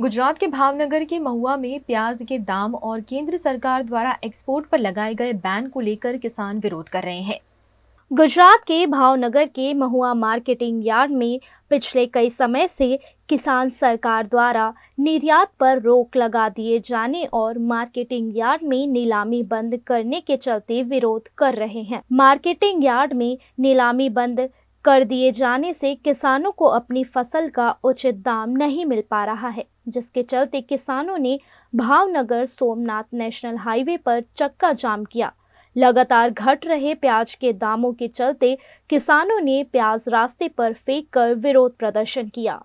गुजरात के भावनगर के महुआ में प्याज के दाम और केंद्र सरकार द्वारा एक्सपोर्ट पर लगाए गए बैन को लेकर किसान विरोध कर रहे हैं गुजरात के भावनगर के महुआ मार्केटिंग यार्ड में पिछले कई समय से किसान सरकार द्वारा निर्यात पर रोक लगा दिए जाने और मार्केटिंग यार्ड में नीलामी बंद करने के चलते विरोध कर रहे हैं मार्केटिंग यार्ड में नीलामी बंद कर दिए जाने से किसानों को अपनी फसल का उचित दाम नहीं मिल पा रहा है जिसके चलते किसानों ने भावनगर सोमनाथ नेशनल हाईवे पर चक्का जाम किया लगातार घट रहे प्याज के दामों के चलते किसानों ने प्याज रास्ते पर फेंक कर विरोध प्रदर्शन किया